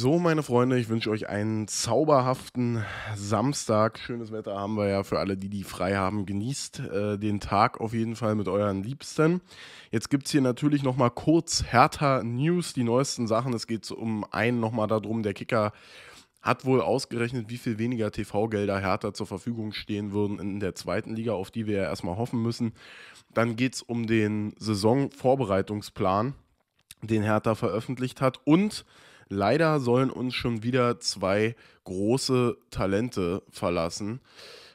So, meine Freunde, ich wünsche euch einen zauberhaften Samstag. Schönes Wetter haben wir ja für alle, die die frei haben. Genießt äh, den Tag auf jeden Fall mit euren Liebsten. Jetzt gibt es hier natürlich nochmal kurz härter News, die neuesten Sachen. Es geht um einen nochmal darum, der Kicker hat wohl ausgerechnet, wie viel weniger TV-Gelder Hertha zur Verfügung stehen würden in der zweiten Liga, auf die wir ja erstmal hoffen müssen. Dann geht es um den Saisonvorbereitungsplan, den Hertha veröffentlicht hat und Leider sollen uns schon wieder zwei große Talente verlassen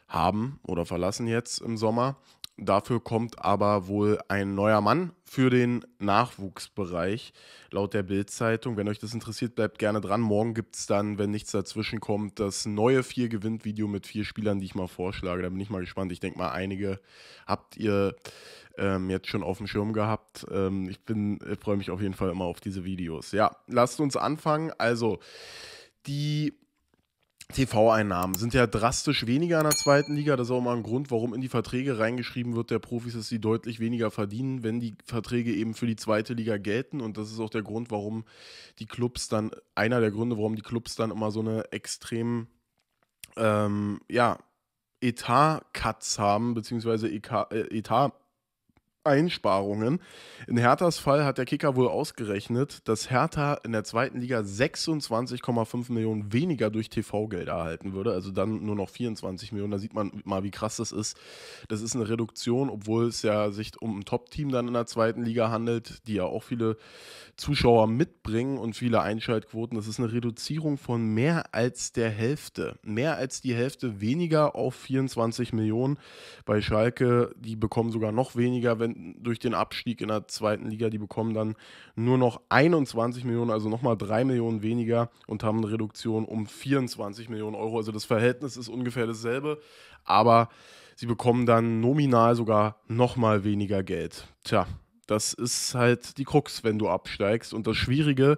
haben oder verlassen jetzt im Sommer. Dafür kommt aber wohl ein neuer Mann für den Nachwuchsbereich, laut der Bild-Zeitung. Wenn euch das interessiert, bleibt gerne dran. Morgen gibt es dann, wenn nichts dazwischen kommt, das neue Vier-Gewinnt-Video mit vier Spielern, die ich mal vorschlage. Da bin ich mal gespannt. Ich denke mal, einige habt ihr ähm, jetzt schon auf dem Schirm gehabt. Ähm, ich bin, äh, freue mich auf jeden Fall immer auf diese Videos. Ja, lasst uns anfangen. Also, die TV-Einnahmen sind ja drastisch weniger in der zweiten Liga. Das ist auch mal ein Grund, warum in die Verträge reingeschrieben wird der Profis, dass sie deutlich weniger verdienen, wenn die Verträge eben für die zweite Liga gelten. Und das ist auch der Grund, warum die Clubs dann, einer der Gründe, warum die Clubs dann immer so eine extrem, ähm, ja, Etat-Cuts haben, beziehungsweise e äh, Etat, Einsparungen. In Herthas Fall hat der Kicker wohl ausgerechnet, dass Hertha in der zweiten Liga 26,5 Millionen weniger durch TV-Gelder erhalten würde, also dann nur noch 24 Millionen. Da sieht man mal, wie krass das ist. Das ist eine Reduktion, obwohl es ja sich um ein Top-Team dann in der zweiten Liga handelt, die ja auch viele Zuschauer mitbringen und viele Einschaltquoten. Das ist eine Reduzierung von mehr als der Hälfte. Mehr als die Hälfte weniger auf 24 Millionen. Bei Schalke, die bekommen sogar noch weniger, wenn durch den Abstieg in der zweiten Liga, die bekommen dann nur noch 21 Millionen, also nochmal 3 Millionen weniger und haben eine Reduktion um 24 Millionen Euro. Also das Verhältnis ist ungefähr dasselbe, aber sie bekommen dann nominal sogar nochmal weniger Geld. Tja, das ist halt die Krux, wenn du absteigst. Und das Schwierige,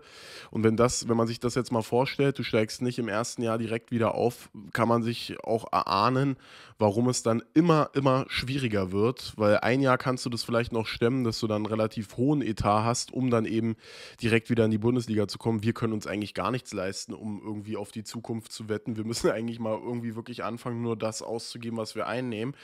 und wenn das, wenn man sich das jetzt mal vorstellt, du steigst nicht im ersten Jahr direkt wieder auf, kann man sich auch erahnen, warum es dann immer, immer schwieriger wird. Weil ein Jahr kannst du das vielleicht noch stemmen, dass du dann einen relativ hohen Etat hast, um dann eben direkt wieder in die Bundesliga zu kommen. Wir können uns eigentlich gar nichts leisten, um irgendwie auf die Zukunft zu wetten. Wir müssen eigentlich mal irgendwie wirklich anfangen, nur das auszugeben, was wir einnehmen.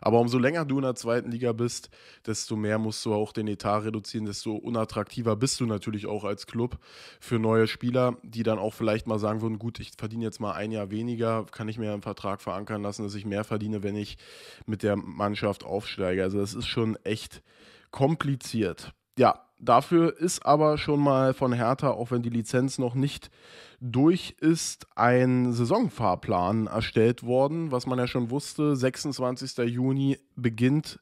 Aber umso länger du in der zweiten Liga bist, desto mehr musst du auch den den Etat reduzieren, desto unattraktiver bist du natürlich auch als Club für neue Spieler, die dann auch vielleicht mal sagen würden, gut, ich verdiene jetzt mal ein Jahr weniger, kann ich mir im Vertrag verankern lassen, dass ich mehr verdiene, wenn ich mit der Mannschaft aufsteige. Also das ist schon echt kompliziert. Ja, dafür ist aber schon mal von Hertha, auch wenn die Lizenz noch nicht durch ist, ein Saisonfahrplan erstellt worden, was man ja schon wusste. 26. Juni beginnt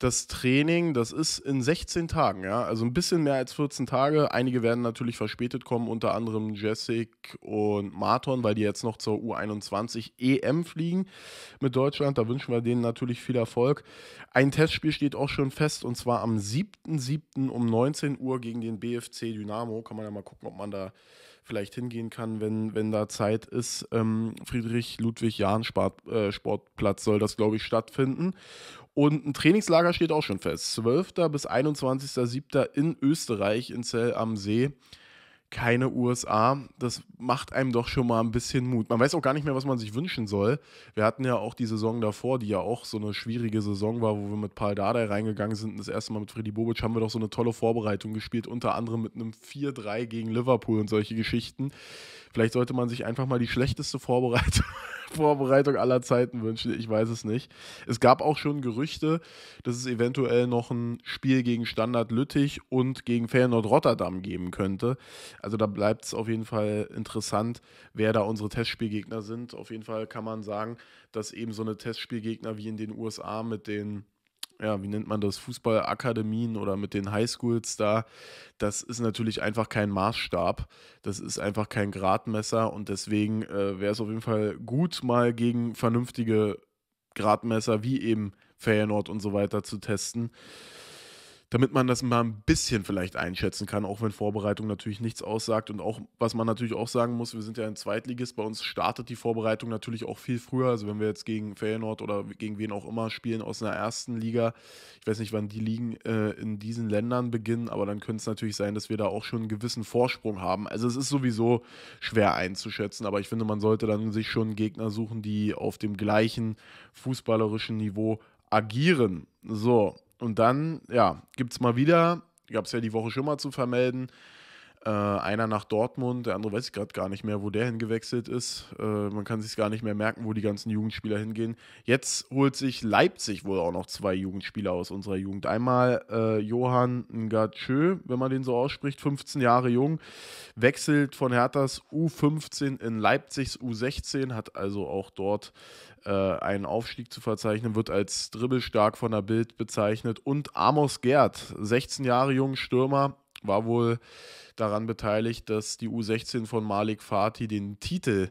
das Training. Das ist in 16 Tagen, ja, also ein bisschen mehr als 14 Tage. Einige werden natürlich verspätet kommen, unter anderem Jessic und Marton, weil die jetzt noch zur U21 EM e fliegen mit Deutschland. Da wünschen wir denen natürlich viel Erfolg. Ein Testspiel steht auch schon fest und zwar am 7.7. um 19. 19 Uhr gegen den BFC Dynamo. Kann man ja mal gucken, ob man da vielleicht hingehen kann, wenn, wenn da Zeit ist. Ähm, Friedrich-Ludwig-Jahn-Sportplatz äh, soll das, glaube ich, stattfinden. Und ein Trainingslager steht auch schon fest. 12. bis 21.07. in Österreich in Zell am See keine USA. Das macht einem doch schon mal ein bisschen Mut. Man weiß auch gar nicht mehr, was man sich wünschen soll. Wir hatten ja auch die Saison davor, die ja auch so eine schwierige Saison war, wo wir mit Paul Dardai reingegangen sind. Und das erste Mal mit Freddy Bobic haben wir doch so eine tolle Vorbereitung gespielt, unter anderem mit einem 4-3 gegen Liverpool und solche Geschichten. Vielleicht sollte man sich einfach mal die schlechteste Vorbereitung, Vorbereitung aller Zeiten wünschen. Ich weiß es nicht. Es gab auch schon Gerüchte, dass es eventuell noch ein Spiel gegen Standard Lüttich und gegen Feyenoord Rotterdam geben könnte. Also da bleibt es auf jeden Fall interessant, wer da unsere Testspielgegner sind. Auf jeden Fall kann man sagen, dass eben so eine Testspielgegner wie in den USA mit den ja, wie nennt man das, Fußballakademien oder mit den Highschools da, das ist natürlich einfach kein Maßstab, das ist einfach kein Gradmesser und deswegen äh, wäre es auf jeden Fall gut, mal gegen vernünftige Gradmesser wie eben Feyenoord und so weiter zu testen damit man das mal ein bisschen vielleicht einschätzen kann, auch wenn Vorbereitung natürlich nichts aussagt. Und auch, was man natürlich auch sagen muss, wir sind ja ein Zweitligist, bei uns startet die Vorbereitung natürlich auch viel früher. Also wenn wir jetzt gegen Feyenoord oder gegen wen auch immer spielen aus einer ersten Liga, ich weiß nicht, wann die Ligen äh, in diesen Ländern beginnen, aber dann könnte es natürlich sein, dass wir da auch schon einen gewissen Vorsprung haben. Also es ist sowieso schwer einzuschätzen, aber ich finde, man sollte dann sich schon Gegner suchen, die auf dem gleichen fußballerischen Niveau agieren. So, und dann, ja, gibt es mal wieder, gab es ja die Woche schon mal zu vermelden, äh, einer nach Dortmund, der andere weiß ich gerade gar nicht mehr, wo der hingewechselt ist. Äh, man kann sich gar nicht mehr merken, wo die ganzen Jugendspieler hingehen. Jetzt holt sich Leipzig wohl auch noch zwei Jugendspieler aus unserer Jugend. Einmal äh, Johann Ngatschö, wenn man den so ausspricht, 15 Jahre jung, wechselt von Herthas U15 in Leipzigs U16, hat also auch dort äh, einen Aufstieg zu verzeichnen, wird als dribbelstark von der Bild bezeichnet. Und Amos Gerd, 16 Jahre jung Stürmer, war wohl daran beteiligt, dass die U16 von Malik Fatih den Titel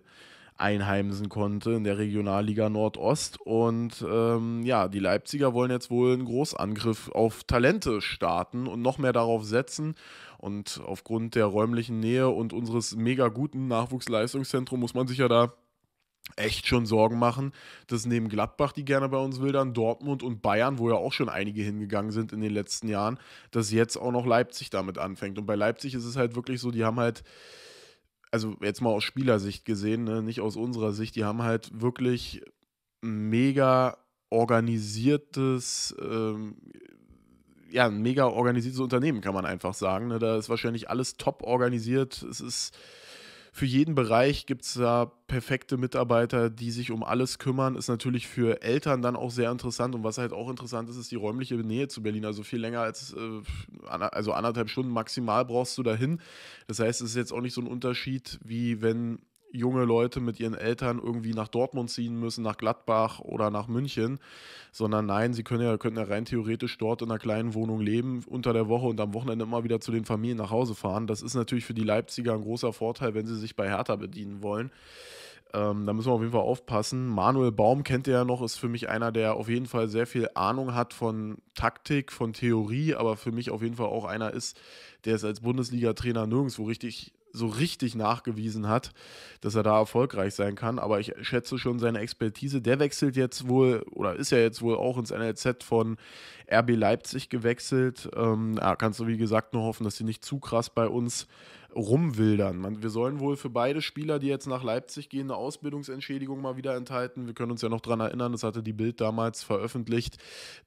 einheimsen konnte in der Regionalliga Nordost. Und ähm, ja, die Leipziger wollen jetzt wohl einen Großangriff auf Talente starten und noch mehr darauf setzen. Und aufgrund der räumlichen Nähe und unseres mega guten Nachwuchsleistungszentrums muss man sich ja da echt schon Sorgen machen, dass neben Gladbach, die gerne bei uns will, dann Dortmund und Bayern, wo ja auch schon einige hingegangen sind in den letzten Jahren, dass jetzt auch noch Leipzig damit anfängt. Und bei Leipzig ist es halt wirklich so, die haben halt, also jetzt mal aus Spielersicht gesehen, ne, nicht aus unserer Sicht, die haben halt wirklich mega organisiertes, ähm, ja, ein mega organisiertes Unternehmen, kann man einfach sagen. Ne? Da ist wahrscheinlich alles top organisiert. Es ist für jeden Bereich gibt es da perfekte Mitarbeiter, die sich um alles kümmern. Ist natürlich für Eltern dann auch sehr interessant. Und was halt auch interessant ist, ist die räumliche Nähe zu Berlin. Also viel länger als, äh, also anderthalb Stunden maximal brauchst du dahin. Das heißt, es ist jetzt auch nicht so ein Unterschied, wie wenn junge Leute mit ihren Eltern irgendwie nach Dortmund ziehen müssen, nach Gladbach oder nach München, sondern nein, sie können ja, könnten ja rein theoretisch dort in einer kleinen Wohnung leben, unter der Woche und am Wochenende immer wieder zu den Familien nach Hause fahren. Das ist natürlich für die Leipziger ein großer Vorteil, wenn sie sich bei Hertha bedienen wollen. Ähm, da müssen wir auf jeden Fall aufpassen. Manuel Baum kennt ihr ja noch, ist für mich einer, der auf jeden Fall sehr viel Ahnung hat von Taktik, von Theorie, aber für mich auf jeden Fall auch einer ist, der es als Bundesliga-Trainer nirgendwo richtig so richtig nachgewiesen hat, dass er da erfolgreich sein kann. Aber ich schätze schon seine Expertise. Der wechselt jetzt wohl oder ist ja jetzt wohl auch ins NLZ von RB Leipzig gewechselt. Ähm, ja, kannst du wie gesagt nur hoffen, dass sie nicht zu krass bei uns rumwildern. Man, wir sollen wohl für beide Spieler, die jetzt nach Leipzig gehen, eine Ausbildungsentschädigung mal wieder enthalten. Wir können uns ja noch daran erinnern, das hatte die Bild damals veröffentlicht,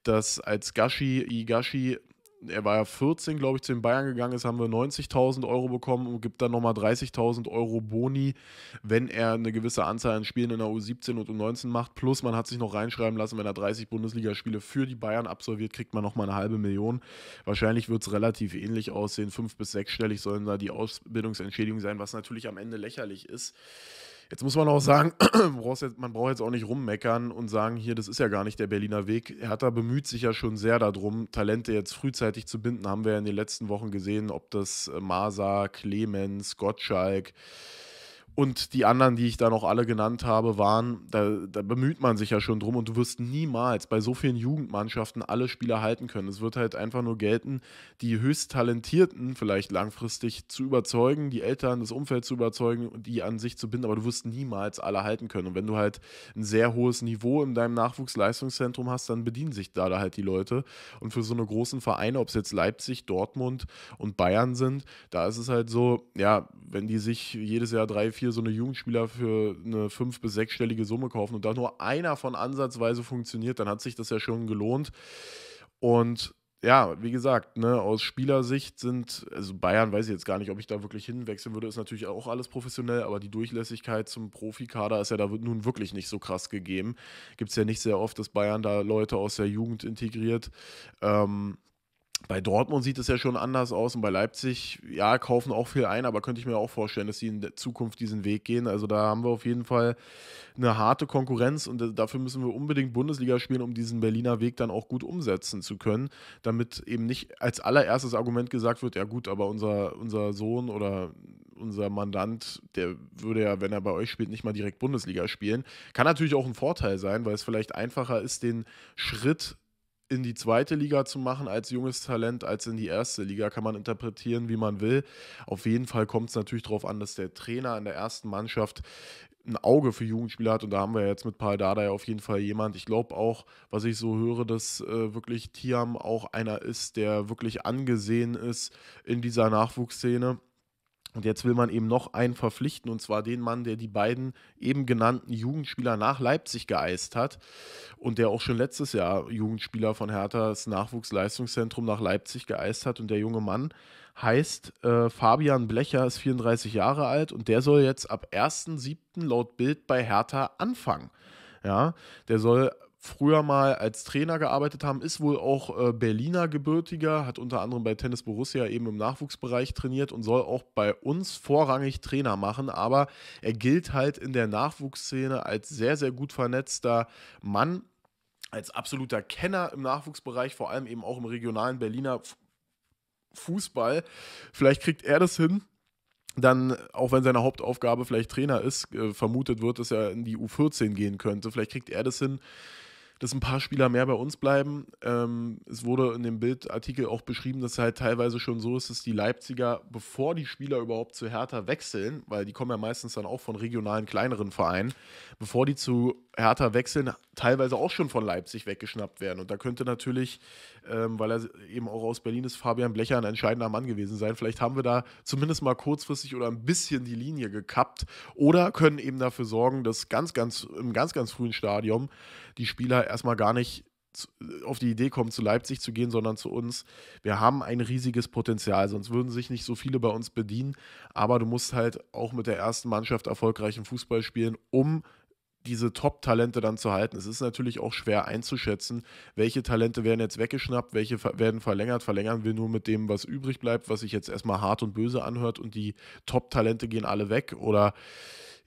dass als Gashi, Igashi er war ja 14, glaube ich, zu den Bayern gegangen ist, haben wir 90.000 Euro bekommen und gibt dann nochmal 30.000 Euro Boni, wenn er eine gewisse Anzahl an Spielen in der U17 und U19 macht. Plus man hat sich noch reinschreiben lassen, wenn er 30 Bundesligaspiele für die Bayern absolviert, kriegt man nochmal eine halbe Million. Wahrscheinlich wird es relativ ähnlich aussehen. Fünf- bis sechsstellig sollen da die Ausbildungsentschädigung sein, was natürlich am Ende lächerlich ist. Jetzt muss man auch sagen, man braucht jetzt auch nicht rummeckern und sagen, hier, das ist ja gar nicht der Berliner Weg. Er hat da bemüht sich ja schon sehr darum, Talente jetzt frühzeitig zu binden, haben wir ja in den letzten Wochen gesehen, ob das äh, Masa, Clemens, Gottschalk, und die anderen, die ich da noch alle genannt habe, waren, da, da, bemüht man sich ja schon drum und du wirst niemals bei so vielen Jugendmannschaften alle Spieler halten können. Es wird halt einfach nur gelten, die höchst Talentierten vielleicht langfristig zu überzeugen, die Eltern, das Umfeld zu überzeugen, und die an sich zu binden, aber du wirst niemals alle halten können. Und wenn du halt ein sehr hohes Niveau in deinem Nachwuchsleistungszentrum hast, dann bedienen sich da halt die Leute. Und für so eine großen Vereine, ob es jetzt Leipzig, Dortmund und Bayern sind, da ist es halt so, ja, wenn die sich jedes Jahr drei, vier hier so eine Jugendspieler für eine fünf- bis sechsstellige Summe kaufen und da nur einer von ansatzweise funktioniert, dann hat sich das ja schon gelohnt. Und ja, wie gesagt, ne, aus Spielersicht sind, also Bayern weiß ich jetzt gar nicht, ob ich da wirklich hinwechseln würde, ist natürlich auch alles professionell, aber die Durchlässigkeit zum Profikader ist ja da nun wirklich nicht so krass gegeben. Gibt es ja nicht sehr oft, dass Bayern da Leute aus der Jugend integriert. Ähm, bei Dortmund sieht es ja schon anders aus und bei Leipzig, ja, kaufen auch viel ein, aber könnte ich mir auch vorstellen, dass sie in Zukunft diesen Weg gehen. Also da haben wir auf jeden Fall eine harte Konkurrenz und äh, dafür müssen wir unbedingt Bundesliga spielen, um diesen Berliner Weg dann auch gut umsetzen zu können, damit eben nicht als allererstes Argument gesagt wird, ja gut, aber unser, unser Sohn oder unser Mandant, der würde ja, wenn er bei euch spielt, nicht mal direkt Bundesliga spielen. Kann natürlich auch ein Vorteil sein, weil es vielleicht einfacher ist, den Schritt in die zweite Liga zu machen als junges Talent, als in die erste Liga. Kann man interpretieren, wie man will. Auf jeden Fall kommt es natürlich darauf an, dass der Trainer in der ersten Mannschaft ein Auge für Jugendspieler hat. Und da haben wir jetzt mit Paul Dardai auf jeden Fall jemand. Ich glaube auch, was ich so höre, dass äh, wirklich Tiam auch einer ist, der wirklich angesehen ist in dieser Nachwuchsszene und jetzt will man eben noch einen verpflichten, und zwar den Mann, der die beiden eben genannten Jugendspieler nach Leipzig geeist hat und der auch schon letztes Jahr Jugendspieler von Hertha das Nachwuchsleistungszentrum nach Leipzig geeist hat. Und der junge Mann heißt äh, Fabian Blecher, ist 34 Jahre alt und der soll jetzt ab 1.7. laut Bild bei Hertha anfangen. Ja, der soll früher mal als Trainer gearbeitet haben, ist wohl auch äh, Berliner gebürtiger, hat unter anderem bei Tennis Borussia eben im Nachwuchsbereich trainiert und soll auch bei uns vorrangig Trainer machen, aber er gilt halt in der Nachwuchsszene als sehr, sehr gut vernetzter Mann, als absoluter Kenner im Nachwuchsbereich, vor allem eben auch im regionalen Berliner Fußball. Vielleicht kriegt er das hin, dann, auch wenn seine Hauptaufgabe vielleicht Trainer ist, äh, vermutet wird, dass er in die U14 gehen könnte. Vielleicht kriegt er das hin, dass ein paar Spieler mehr bei uns bleiben. Ähm, es wurde in dem Bildartikel auch beschrieben, dass es halt teilweise schon so ist, dass die Leipziger, bevor die Spieler überhaupt zu Hertha wechseln, weil die kommen ja meistens dann auch von regionalen kleineren Vereinen, bevor die zu Hertha wechseln, teilweise auch schon von Leipzig weggeschnappt werden. Und da könnte natürlich, ähm, weil er eben auch aus Berlin ist, Fabian Blecher ein entscheidender Mann gewesen sein. Vielleicht haben wir da zumindest mal kurzfristig oder ein bisschen die Linie gekappt oder können eben dafür sorgen, dass ganz, ganz im ganz, ganz frühen Stadium die Spieler erstmal gar nicht auf die Idee kommen, zu Leipzig zu gehen, sondern zu uns. Wir haben ein riesiges Potenzial, sonst würden sich nicht so viele bei uns bedienen. Aber du musst halt auch mit der ersten Mannschaft erfolgreichen Fußball spielen, um diese Top-Talente dann zu halten. Es ist natürlich auch schwer einzuschätzen, welche Talente werden jetzt weggeschnappt, welche werden verlängert. Verlängern wir nur mit dem, was übrig bleibt, was sich jetzt erstmal hart und böse anhört und die Top-Talente gehen alle weg oder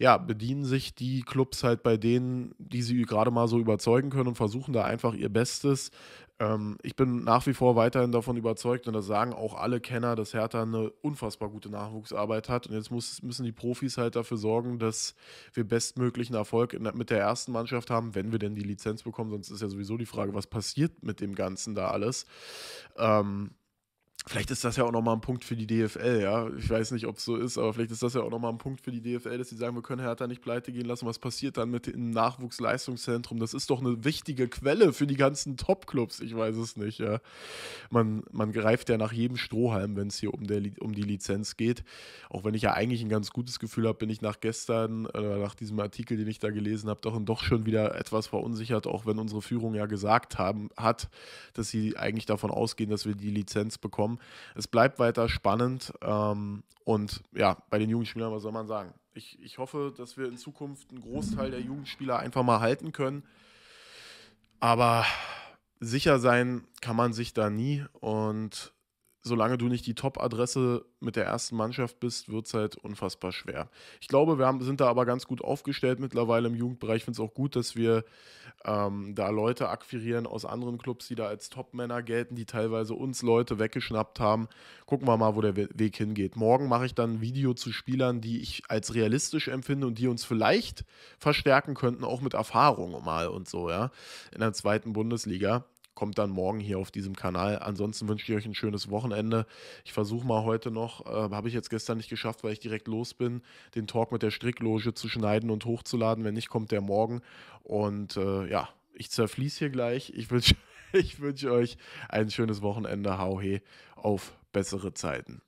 ja, bedienen sich die Clubs halt bei denen, die sie gerade mal so überzeugen können und versuchen da einfach ihr Bestes. Ähm, ich bin nach wie vor weiterhin davon überzeugt und das sagen auch alle Kenner, dass Hertha eine unfassbar gute Nachwuchsarbeit hat und jetzt muss, müssen die Profis halt dafür sorgen, dass wir bestmöglichen Erfolg in, mit der ersten Mannschaft haben, wenn wir denn die Lizenz bekommen, sonst ist ja sowieso die Frage, was passiert mit dem Ganzen da alles. Ähm, Vielleicht ist das ja auch nochmal ein Punkt für die DFL, ja. Ich weiß nicht, ob es so ist, aber vielleicht ist das ja auch nochmal ein Punkt für die DFL, dass sie sagen, wir können Hertha nicht pleite gehen lassen. Was passiert dann mit dem Nachwuchsleistungszentrum? Das ist doch eine wichtige Quelle für die ganzen Top-Clubs. Ich weiß es nicht, ja. Man, man greift ja nach jedem Strohhalm, wenn es hier um, der, um die Lizenz geht. Auch wenn ich ja eigentlich ein ganz gutes Gefühl habe, bin ich nach gestern oder äh, nach diesem Artikel, den ich da gelesen habe, doch, doch schon wieder etwas verunsichert, auch wenn unsere Führung ja gesagt haben, hat, dass sie eigentlich davon ausgehen, dass wir die Lizenz bekommen kommen. Es bleibt weiter spannend. Ähm, und ja, bei den Jugendspielern, was soll man sagen? Ich, ich hoffe, dass wir in Zukunft einen Großteil der Jugendspieler einfach mal halten können. Aber sicher sein kann man sich da nie. Und solange du nicht die Top-Adresse mit der ersten Mannschaft bist, wird es halt unfassbar schwer. Ich glaube, wir haben, sind da aber ganz gut aufgestellt mittlerweile im Jugendbereich. Ich finde es auch gut, dass wir ähm, da Leute akquirieren aus anderen Clubs, die da als Top-Männer gelten, die teilweise uns Leute weggeschnappt haben. Gucken wir mal, wo der Weg hingeht. Morgen mache ich dann ein Video zu Spielern, die ich als realistisch empfinde und die uns vielleicht verstärken könnten, auch mit Erfahrung mal und so, ja, in der zweiten Bundesliga kommt dann morgen hier auf diesem Kanal. Ansonsten wünsche ich euch ein schönes Wochenende. Ich versuche mal heute noch, äh, habe ich jetzt gestern nicht geschafft, weil ich direkt los bin, den Talk mit der Strickloge zu schneiden und hochzuladen. Wenn nicht, kommt der morgen. Und äh, ja, ich zerfließe hier gleich. Ich wünsche ich wünsch euch ein schönes Wochenende. Hau he auf bessere Zeiten.